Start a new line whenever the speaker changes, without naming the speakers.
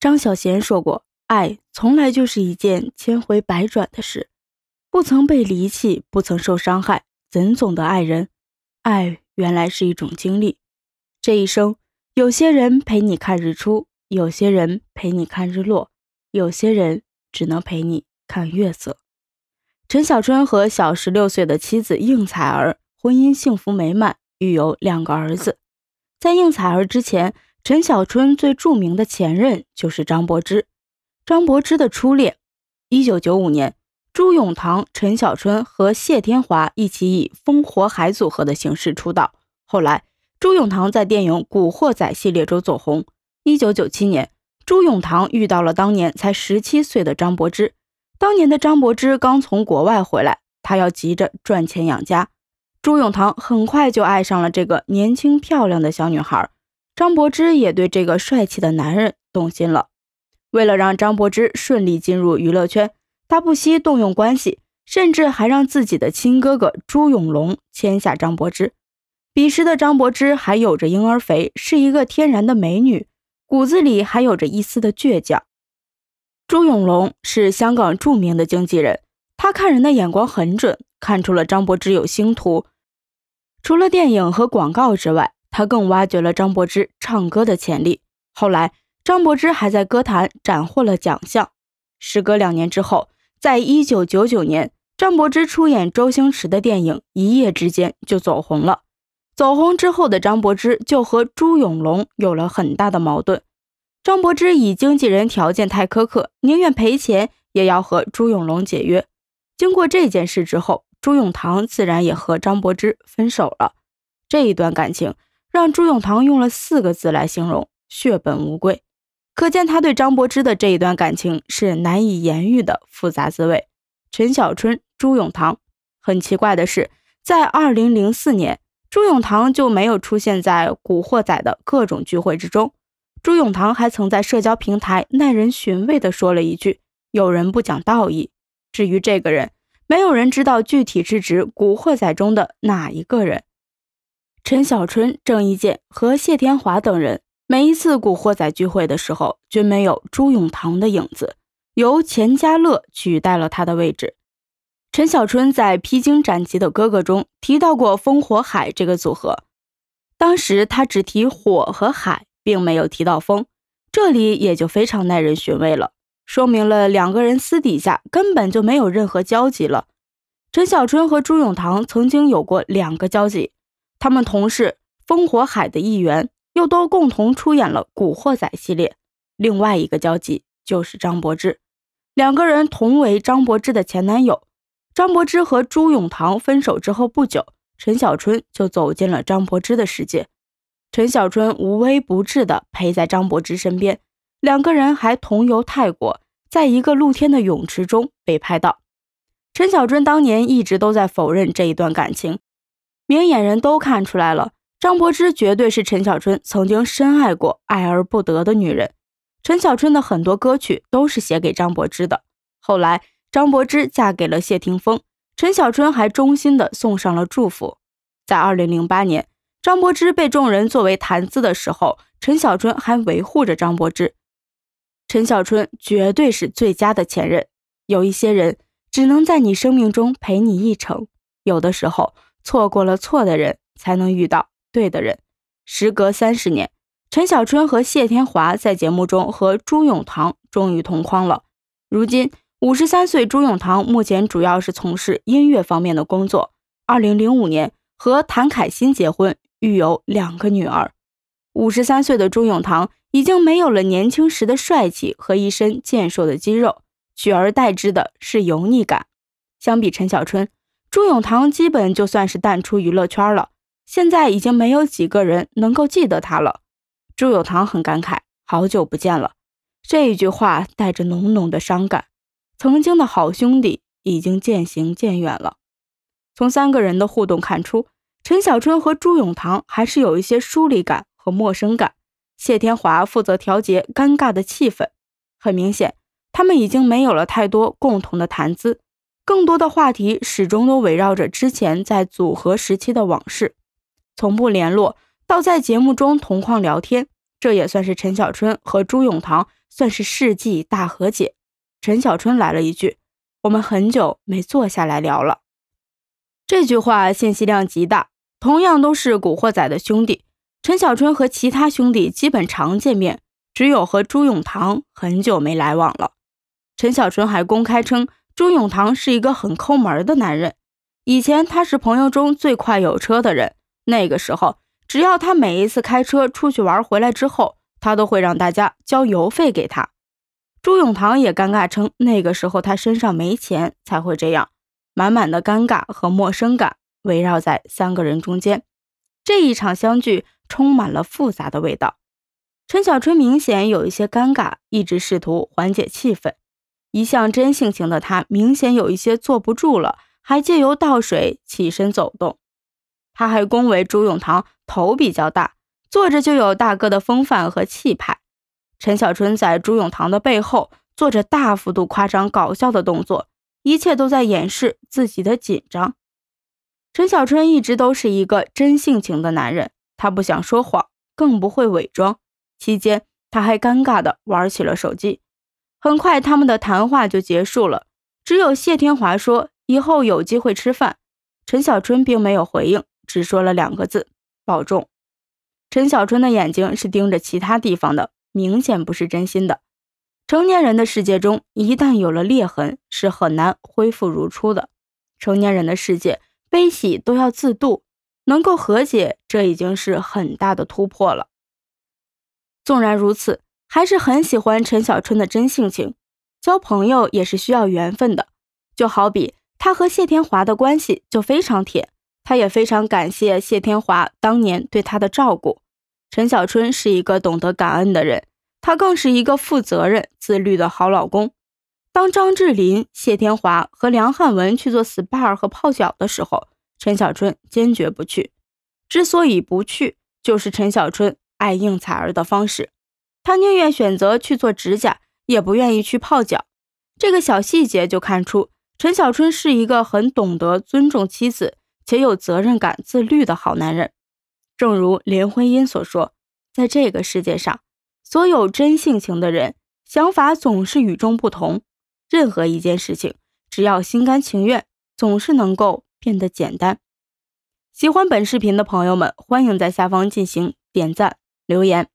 张小娴说过：“爱从来就是一件千回百转的事，不曾被离弃，不曾受伤害，怎懂得爱人？爱原来是一种经历。这一生，有些人陪你看日出，有些人陪你看日落，有些人只能陪你看月色。”陈小春和小十六岁的妻子应采儿婚姻幸福美满，育有两个儿子。在应采儿之前，陈小春最著名的前任就是张柏芝。张柏芝的初恋，一九九五年，朱永棠、陈小春和谢天华一起以“烽火海”组合的形式出道。后来，朱永棠在电影《古惑仔》系列中走红。一九九七年，朱永棠遇到了当年才十七岁的张柏芝。当年的张柏芝刚从国外回来，她要急着赚钱养家。朱永棠很快就爱上了这个年轻漂亮的小女孩。张柏芝也对这个帅气的男人动心了。为了让张柏芝顺利进入娱乐圈，他不惜动用关系，甚至还让自己的亲哥哥朱永龙签下张柏芝。彼时的张柏芝还有着婴儿肥，是一个天然的美女，骨子里还有着一丝的倔强。朱永龙是香港著名的经纪人，他看人的眼光很准，看出了张柏芝有星途。除了电影和广告之外。他更挖掘了张柏芝唱歌的潜力。后来，张柏芝还在歌坛斩获了奖项。时隔两年之后，在一九九九年，张柏芝出演周星驰的电影，一夜之间就走红了。走红之后的张柏芝就和朱永龙有了很大的矛盾。张柏芝以经纪人条件太苛刻，宁愿赔钱也要和朱永龙解约。经过这件事之后，朱永棠自然也和张柏芝分手了。这一段感情。让朱永棠用了四个字来形容“血本无归”，可见他对张柏芝的这一段感情是难以言喻的复杂滋味。陈小春、朱永棠，很奇怪的是，在2004年，朱永棠就没有出现在《古惑仔》的各种聚会之中。朱永棠还曾在社交平台耐人寻味地说了一句：“有人不讲道义。”至于这个人，没有人知道具体是指《古惑仔》中的哪一个人。陈小春、郑伊健和谢天华等人，每一次古惑仔聚会的时候，均没有朱永棠的影子，由钱嘉乐取代了他的位置。陈小春在《披荆斩棘的哥哥》中提到过“风火海”这个组合，当时他只提“火”和“海”，并没有提到“风”，这里也就非常耐人寻味了，说明了两个人私底下根本就没有任何交集了。陈小春和朱永棠曾经有过两个交集。他们同是《烽火海》的一员，又都共同出演了《古惑仔》系列。另外一个交集就是张柏芝，两个人同为张柏芝的前男友。张柏芝和朱永棠分手之后不久，陈小春就走进了张柏芝的世界。陈小春无微不至地陪在张柏芝身边，两个人还同游泰国，在一个露天的泳池中被拍到。陈小春当年一直都在否认这一段感情。明眼人都看出来了，张柏芝绝对是陈小春曾经深爱过、爱而不得的女人。陈小春的很多歌曲都是写给张柏芝的。后来，张柏芝嫁给了谢霆锋，陈小春还衷心的送上了祝福。在二零零八年，张柏芝被众人作为谈资的时候，陈小春还维护着张柏芝。陈小春绝对是最佳的前任。有一些人只能在你生命中陪你一程，有的时候。错过了错的人，才能遇到对的人。时隔三十年，陈小春和谢天华在节目中和朱永棠终于同框了。如今五十三岁，朱永棠目前主要是从事音乐方面的工作。二零零五年和谭凯欣结婚，育有两个女儿。五十三岁的朱永棠已经没有了年轻时的帅气和一身健硕的肌肉，取而代之的是油腻感。相比陈小春。朱永棠基本就算是淡出娱乐圈了，现在已经没有几个人能够记得他了。朱永棠很感慨：“好久不见了。”这一句话带着浓浓的伤感，曾经的好兄弟已经渐行渐远了。从三个人的互动看出，陈小春和朱永棠还是有一些疏离感和陌生感。谢天华负责调节尴尬的气氛，很明显，他们已经没有了太多共同的谈资。更多的话题始终都围绕着之前在组合时期的往事，从不联络到在节目中同框聊天，这也算是陈小春和朱永棠算是世纪大和解。陈小春来了一句：“我们很久没坐下来聊了。”这句话信息量极大。同样都是古惑仔的兄弟，陈小春和其他兄弟基本常见面，只有和朱永棠很久没来往了。陈小春还公开称。朱永棠是一个很抠门的男人，以前他是朋友中最快有车的人。那个时候，只要他每一次开车出去玩回来之后，他都会让大家交油费给他。朱永棠也尴尬称，那个时候他身上没钱才会这样。满满的尴尬和陌生感围绕在三个人中间，这一场相聚充满了复杂的味道。陈小春明显有一些尴尬，一直试图缓解气氛。一向真性情的他，明显有一些坐不住了，还借由倒水起身走动。他还恭维朱永棠头比较大，坐着就有大哥的风范和气派。陈小春在朱永棠的背后做着大幅度夸张搞笑的动作，一切都在掩饰自己的紧张。陈小春一直都是一个真性情的男人，他不想说谎，更不会伪装。期间，他还尴尬地玩起了手机。很快，他们的谈话就结束了。只有谢天华说：“以后有机会吃饭。”陈小春并没有回应，只说了两个字：“保重。”陈小春的眼睛是盯着其他地方的，明显不是真心的。成年人的世界中，一旦有了裂痕，是很难恢复如初的。成年人的世界，悲喜都要自渡，能够和解，这已经是很大的突破了。纵然如此。还是很喜欢陈小春的真性情，交朋友也是需要缘分的，就好比他和谢天华的关系就非常铁，他也非常感谢谢天华当年对他的照顾。陈小春是一个懂得感恩的人，他更是一个负责任、自律的好老公。当张智霖、谢天华和梁汉文去做 SPA 和泡脚的时候，陈小春坚决不去。之所以不去，就是陈小春爱应采儿的方式。他宁愿选择去做指甲，也不愿意去泡脚。这个小细节就看出陈小春是一个很懂得尊重妻子且有责任感、自律的好男人。正如林徽因所说，在这个世界上，所有真性情的人想法总是与众不同。任何一件事情，只要心甘情愿，总是能够变得简单。喜欢本视频的朋友们，欢迎在下方进行点赞留言。